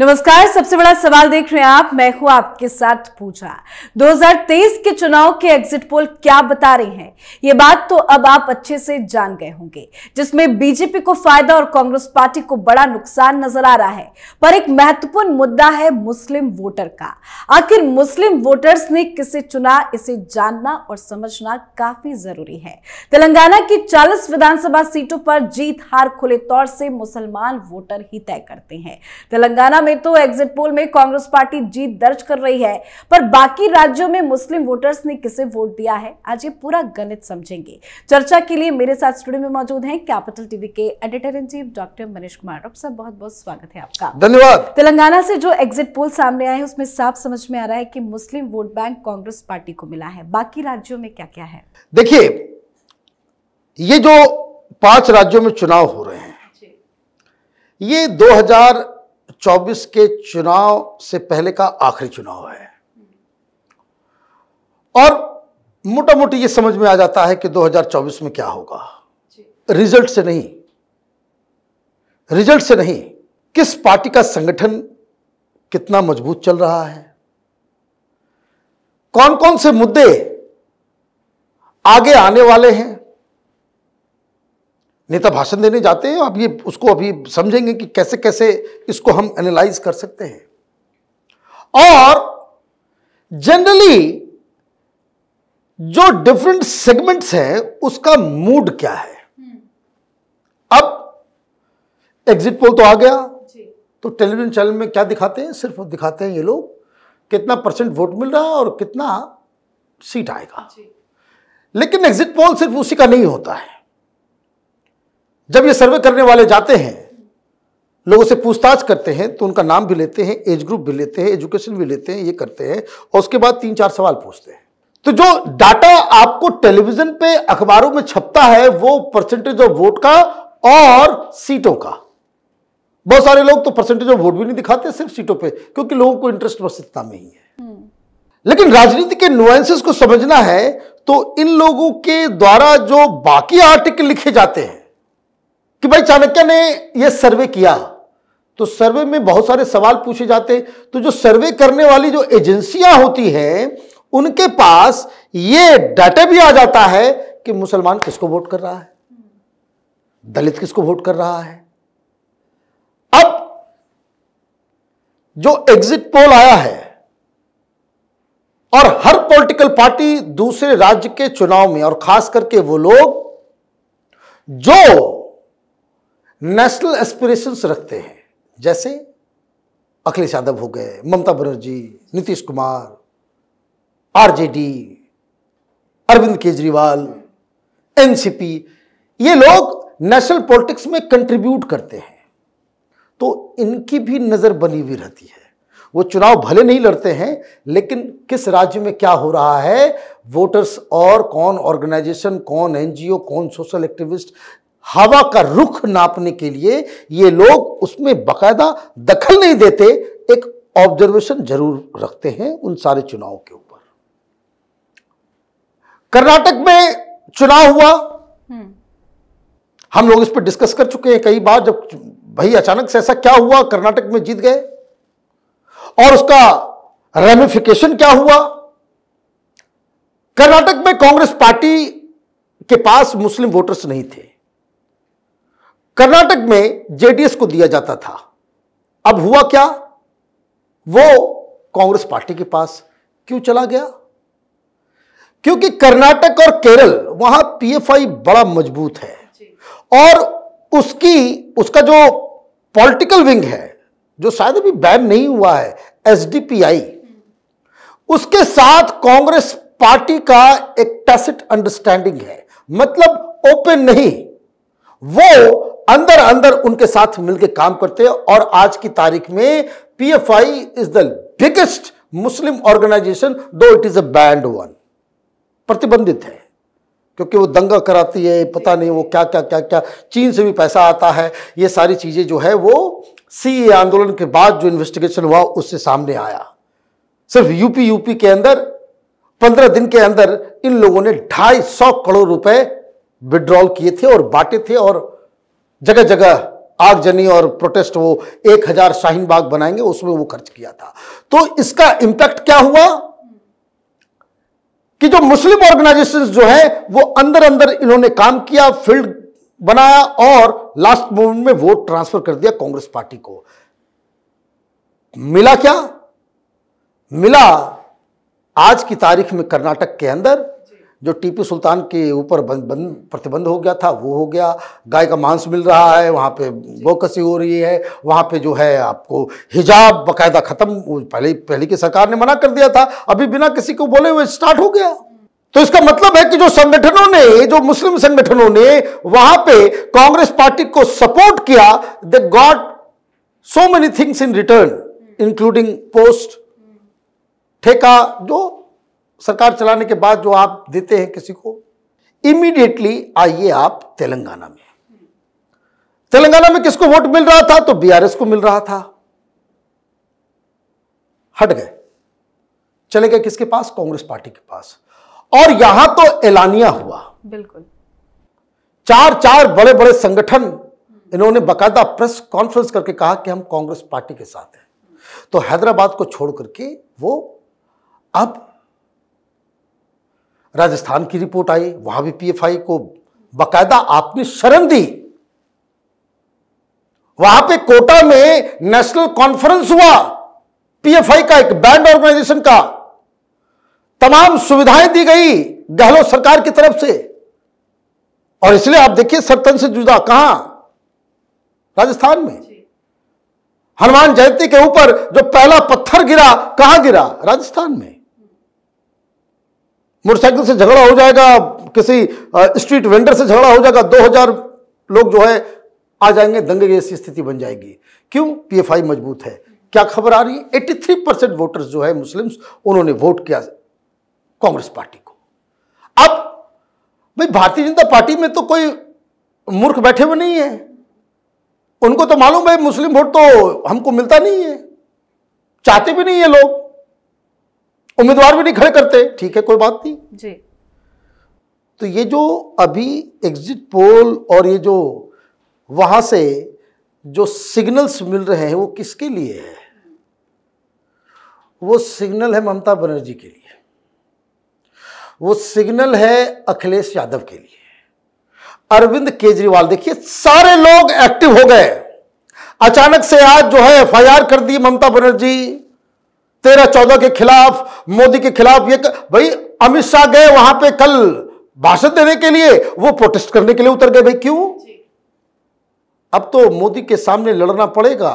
नमस्कार सबसे बड़ा सवाल देख रहे हैं आप मैं हूं आपके साथ पूजा 2023 के चुनाव के एग्जिट पोल क्या बता रहे हैं ये बात तो अब आप अच्छे से जान गए होंगे जिसमें बीजेपी को फायदा और कांग्रेस पार्टी को बड़ा नुकसान नजर आ रहा है पर एक महत्वपूर्ण मुद्दा है मुस्लिम वोटर का आखिर मुस्लिम वोटर्स ने किसे चुना इसे जानना और समझना काफी जरूरी है तेलंगाना की चालीस विधानसभा सीटों पर जीत हार खुले तौर से मुसलमान वोटर ही तय करते हैं तेलंगाना में तो एग्जिट पोल में कांग्रेस पार्टी जीत दर्ज कर रही है पर बाकी राज्यों में मुस्लिम वोटर्स ने किसे वोट दिया है आज ये पूरा गणित समझेंगे चर्चा के लिए मेरे साथ स्टूडियो में मौजूद हैं कैपिटल टीवी के editor in chief doctor Manish Kumar doctor साहब बहुत बहुत स्वागत है आपका धन्यवाद तेलंगाना से जो एग्जिट पोल सामने आए हैं उसमें साफ समझ में आ रहा है कि Muslim vote bank Congress party को मिला है बाकी राज्यों में क्या क्या है देखिए ये जो पांच राज्यों में चुनाव हो रहे हैं ये 2024 के चुनाव से पहले का आखिरी चुनाव है और मोटा मोटी ये समझ में आ जाता है कि 2024 में क्या होगा रिजल्ट से नहीं रिजल्ट से नहीं किस पार्टी का संगठन कितना मजबूत चल रहा है कौन कौन से मुद्दे आगे आने वाले हैं नेता तो भाषण देने जाते हैं आप ये उसको अभी समझेंगे कि कैसे कैसे इसको हम एनालाइज कर सकते हैं और जनरली जो डिफरेंट सेगमेंट्स हैं उसका मूड क्या है हम्म। अब एग्जिट पोल तो आ गया तो टेलीविजन चैनल में क्या दिखाते हैं सिर्फ दिखाते हैं ये लोग कितना परसेंट वोट मिल रहा है और कितना सीट आएगा लेकिन एग्जिट पोल सिर्फ उसी का नहीं होता है जब ये सर्वे करने वाले जाते हैं लोगों से पूछताछ करते हैं तो उनका नाम भी लेते हैं एज ग्रुप भी लेते हैं एजुकेशन भी लेते हैं ये करते हैं और उसके बाद तीन चार सवाल पूछते हैं तो जो डाटा आपको टेलीविजन पे अखबारों में छपता है वो परसेंटेज ऑफ वोट का और सीटों का बहुत सारे लोग तो परसेंटेज ऑफ वोट भी नहीं दिखाते सिर्फ सीटों पे क्योंकि लोगों को इंटरेस्ट बस इतना में ही है हम्म। लेकिन राजनीति के नुएंसेस को समझना है तो इन लोगों के द्वारा जो बाकी आर्टिकल लिखे जाते हैं कि भाई चाणक्य ने यह सर्वे किया तो सर्वे में बहुत सारे सवाल पूछे जाते तो जो सर्वे करने वाली जो एजेंसियां होती हैं उनके पास ये डाटा भी आ जाता है कि मुसलमान किसको वोट कर रहा है दलित किसको वोट कर रहा है अब जो एग्जिट पोल आया है और हर पॉलिटिकल पार्टी दूसरे राज्य के चुनाव में और खास करके वो लोग जो नेशनल एस्पिरेशंस रखते हैं जैसे अखिलेश यादव हो गए ममता बनर्जी नीतीश कुमार आरजेडी अरविंद केजरीवाल एनसीपी ये लोग नेशनल पॉलिटिक्स में कंट्रीब्यूट करते हैं तो इनकी भी नज़र बनी हुई रहती है वो चुनाव भले नहीं लड़ते हैं लेकिन किस राज्य में क्या हो रहा है वोटर्स और कौन ऑर्गेनाइजेशन कौन एनजीओ कौन सोशल एक्टिविस्ट हवा का रुख नापने के लिए ये लोग उसमें बकायदा दखल नहीं देते एक ऑब्जर्वेशन जरूर रखते हैं उन सारे चुनावों के ऊपर कर्नाटक में चुनाव हुआ हम्म। हम लोग इस पर डिस्कस कर चुके हैं कई बार जब भाई अचानक से ऐसा क्या हुआ कर्नाटक में जीत गए और उसका रेमिफिकेशन क्या हुआ कर्नाटक में कांग्रेस पार्टी के पास मुस्लिम वोटर्स नहीं थे कर्नाटक में जेडीएस को दिया जाता था अब हुआ क्या वो कांग्रेस पार्टी के पास क्यों चला गया क्योंकि कर्नाटक और केरल वहां पीएफआई बड़ा मजबूत है और उसकी उसका जो पॉलिटिकल विंग है जो शायद अभी बैन नहीं हुआ है एसडीपीआई उसके साथ कांग्रेस पार्टी का एक टैसिट अंडरस्टैंडिंग है मतलब ओपन नहीं वो अंदर अंदर उनके साथ मिलकर काम करते हैं और आज की तारीख में PFI is the biggest Muslim organisation though it is a banned one प्रतिबंधित है क्योंकि वो दंगा कराती है पता नहीं वो क्या क्या क्या क्या चीन से भी पैसा आता है ये सारी चीज़ें जो है वो सी आंदोलन के बाद जो इन्वेस्टिगेशन हुआ उससे सामने आया सिर्फ यूपी यूपी के अंदर पंद्रह दिन के अंदर इन लोगों ने ढाई सौ करोड़ रुपए विड्रॉल किए थे और बांटे थे और जगह जगह आगजनी और प्रोटेस्ट वो एक हजार शाहीन बाग बनाएंगे उसमें वो खर्च किया था तो इसका इंपैक्ट क्या हुआ कि जो मुस्लिम ऑर्गेनाइजेशन जो है वो अंदर अंदर इन्होंने काम किया फील्ड बनाया और लास्ट मोमेंट में वोट ट्रांसफर कर दिया कांग्रेस पार्टी को मिला क्या मिला आज की तारीख में कर्नाटक के अंदर जो टीपू सुल्तान के ऊपर बंद प्रतिबंध हो गया था वो हो गया गाय का मांस मिल रहा है वहाँ पे बोकसी हो रही है वहाँ पे जो है आपको हिजाब बकायदा ख़त्म पहले पहले की सरकार ने मना कर दिया था अभी बिना किसी को बोले हुए स्टार्ट हो गया तो इसका मतलब है कि जो संगठनों ने जो मुस्लिम संगठनों ने वहां पे कांग्रेस पार्टी को सपोर्ट किया they got so many things in return including post ठेका जो सरकार चलाने के बाद जो आप देते हैं किसी को इमीडिएटली आइए आप तेलंगाना में तेलंगाना में किसको वोट मिल रहा था तो बीआरएस को मिल रहा था हट गए चले गए किसके पास कांग्रेस पार्टी के पास और यहां तो एलानिया हुआ बिल्कुल चार चार बड़े बड़े संगठन इन्होंने बकायदा प्रेस कॉन्फ्रेंस करके कहा कि हम कांग्रेस पार्टी के साथ हैं तो हैदराबाद को छोड़ करके वो अब राजस्थान की रिपोर्ट आई वहां भी पीएफआई को बकायदा आपने शरण दी वहां पे कोटा में नेशनल कॉन्फ्रेंस हुआ पीएफआई का एक बैंड ऑर्गेनाइजेशन का तमाम सुविधाएं दी गई गहलोत सरकार की तरफ से और इसलिए आप देखिए सरतन से जुदा कहा राजस्थान में हनुमान जयंती के ऊपर जो पहला पत्थर गिरा कहां गिरा राजस्थान में मोटरसाइकिल से झगड़ा हो जाएगा किसी स्ट्रीट वेंडर से झगड़ा हो जाएगा दो हजार लोग जो है आ जाएंगे दंगे ऐसी स्थिति बन जाएगी क्यों पीएफआई मजबूत है क्या खबर आ रही है एट्टी थ्री परसेंट वोटर्स जो है मुस्लिम्स उन्होंने वोट किया कांग्रेस पार्टी को अब भाई भारतीय जनता पार्टी में तो कोई मूर्ख बैठे हुए नहीं है उनको तो मालूम है मुस्लिम वोट तो हमको मिलता नहीं है चाहते भी नहीं है लोग उम्मीदवार भी नहीं खड़े करते ठीक है कोई बात नहीं जी तो ये जो अभी एग्जिट पोल और ये जो वहां से जो सिग्नल्स मिल रहे हैं वो किसके लिए है वो सिग्नल है ममता बनर्जी के लिए वो सिग्नल है अखिलेश यादव के लिए अरविंद केजरीवाल देखिए सारे लोग एक्टिव हो गए अचानक से आज जो है एफआईआर कर दी ममता बनर्जी तेरह चौदह के खिलाफ मोदी के खिलाफ ये भाई अमित शाह गए वहां पे कल भाषण देने के लिए वो प्रोटेस्ट करने के लिए उतर गए भाई क्यों अब तो मोदी के सामने लड़ना पड़ेगा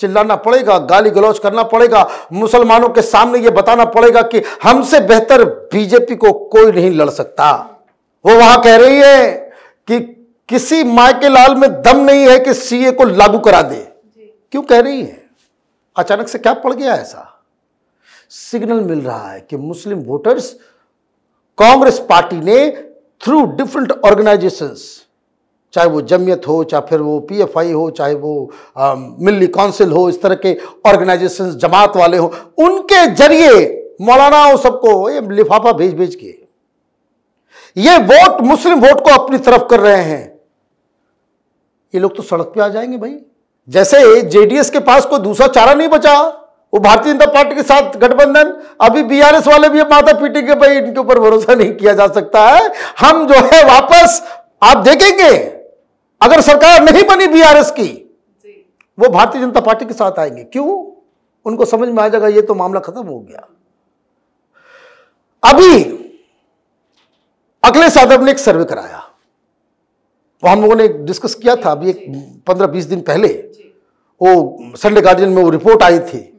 चिल्लाना पड़ेगा गाली गलौज करना पड़ेगा मुसलमानों के सामने ये बताना पड़ेगा कि हमसे बेहतर बीजेपी को कोई नहीं लड़ सकता वो वहां कह रही है कि किसी मायके लाल में दम नहीं है कि सीए को लागू करा दे क्यों कह रही है अचानक से क्या पड़ गया ऐसा सिग्नल मिल रहा है कि मुस्लिम वोटर्स कांग्रेस पार्टी ने थ्रू डिफरेंट ऑर्गेनाइजेशंस चाहे वो जमियत हो चाहे फिर वो पीएफआई हो चाहे वो मिली मिल्ली काउंसिल हो इस तरह के ऑर्गेनाइजेशन जमात वाले हो उनके जरिए मौलाना सबको ये लिफाफा भेज भेज के ये वोट मुस्लिम वोट को अपनी तरफ कर रहे हैं ये लोग तो सड़क पे आ जाएंगे भाई जैसे जेडीएस के पास कोई दूसरा चारा नहीं बचा वो भारतीय जनता पार्टी के साथ गठबंधन अभी बीआरएस वाले भी माता पीटी के भाई इनके ऊपर भरोसा नहीं किया जा सकता है हम जो है वापस आप देखेंगे अगर सरकार नहीं बनी बीआरएस की वो भारतीय जनता पार्टी के साथ आएंगे क्यों उनको समझ में आ जाएगा ये तो मामला खत्म हो गया अभी अखिलेश यादव ने एक सर्वे कराया वो हम लोगों ने डिस्कस किया था अभी एक पंद्रह बीस दिन पहले वो संडे गार्डियन में वो रिपोर्ट आई थी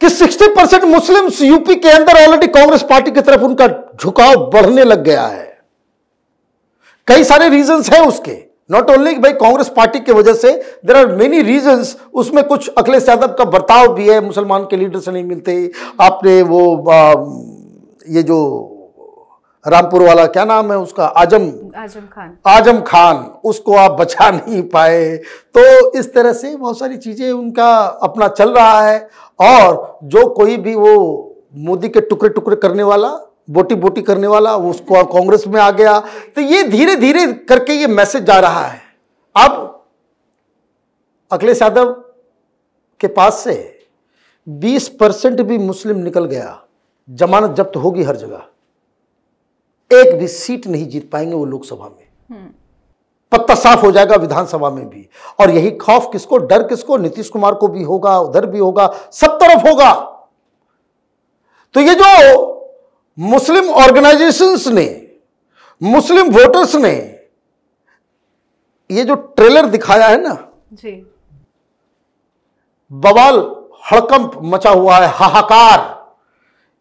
कि 60 परसेंट मुस्लिम यूपी के अंदर ऑलरेडी कांग्रेस पार्टी की तरफ उनका झुकाव बढ़ने लग गया है कई सारे रीजन हैं उसके नॉट ओनली भाई कांग्रेस पार्टी की वजह से देर आर मेनी रीजन उसमें कुछ अखिलेश यादव का बर्ताव भी है मुसलमान के लीडर से नहीं मिलते आपने वो आ, ये जो रामपुर वाला क्या नाम है उसका आजम आजम खान आजम खान उसको आप बचा नहीं पाए तो इस तरह से बहुत सारी चीज़ें उनका अपना चल रहा है और जो कोई भी वो मोदी के टुकड़े टुकड़े करने वाला बोटी बोटी करने वाला वो उसको कांग्रेस में आ गया तो ये धीरे धीरे करके ये मैसेज जा रहा है अब अखिलेश यादव के पास से 20 परसेंट भी मुस्लिम निकल गया जमानत जब्त होगी हर जगह एक भी सीट नहीं जीत पाएंगे वो लोकसभा में पत्ता साफ हो जाएगा विधानसभा में भी और यही खौफ किसको डर किसको नीतीश कुमार को भी होगा उधर भी होगा सब तरफ होगा तो ये जो मुस्लिम ऑर्गेनाइजेशंस ने मुस्लिम वोटर्स ने ये जो ट्रेलर दिखाया है ना जी बवाल हड़कंप मचा हुआ है हाहाकार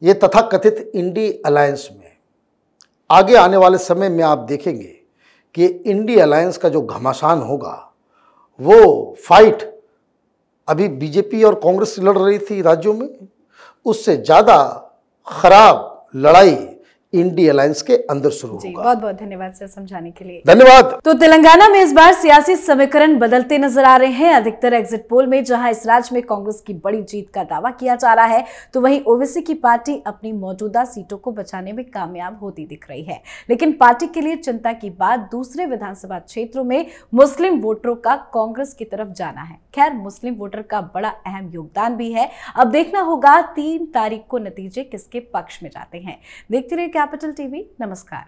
ये तथाकथित इंडी अलायंस में आगे आने वाले समय में आप देखेंगे कि इंडी अलायंस का जो घमासान होगा वो फाइट अभी बीजेपी और कांग्रेस लड़ रही थी राज्यों में उससे ज़्यादा खराब लड़ाई इंडी अलायंस के अंदर शुरू होगा बहुत बहुत धन्यवाद सर समझाने के लिए धन्यवाद तो तेलंगाना में इस बार सियासी समीकरण बदलते नजर आ रहे हैं अधिकतर एग्जिट पोल में जहां इस राज्य में कांग्रेस की बड़ी जीत का दावा किया जा रहा है तो वहीं ओबीसी की पार्टी अपनी मौजूदा सीटों को बचाने में कामयाब होती दिख रही है लेकिन पार्टी के लिए चिंता की बात दूसरे विधानसभा क्षेत्रों में मुस्लिम वोटरों का कांग्रेस की तरफ जाना है खैर मुस्लिम वोटर का बड़ा अहम योगदान भी है अब देखना होगा तीन तारीख को नतीजे किसके पक्ष में जाते हैं देखते रहे क्या कैपिटल टीवी नमस्कार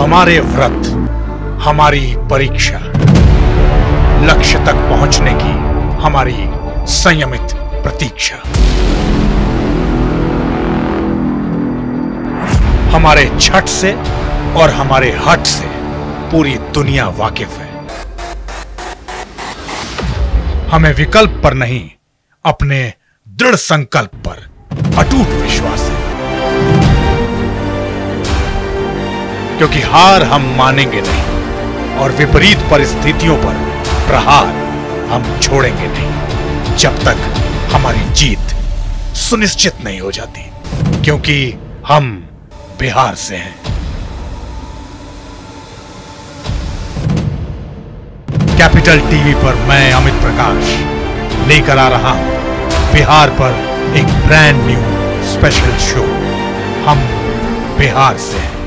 हमारे व्रत हमारी परीक्षा लक्ष्य तक पहुंचने की हमारी संयमित प्रतीक्षा हमारे छठ से और हमारे हट से पूरी दुनिया वाकिफ है हमें विकल्प पर नहीं अपने दृढ़ संकल्प पर अटूट विश्वास है क्योंकि हार हम मानेंगे नहीं और विपरीत परिस्थितियों पर प्रहार हम छोड़ेंगे नहीं जब तक हमारी जीत सुनिश्चित नहीं हो जाती क्योंकि हम बिहार से हैं कैपिटल टीवी पर मैं अमित प्रकाश लेकर आ रहा हूं बिहार पर एक ब्रांड न्यू स्पेशल शो हम बिहार से हैं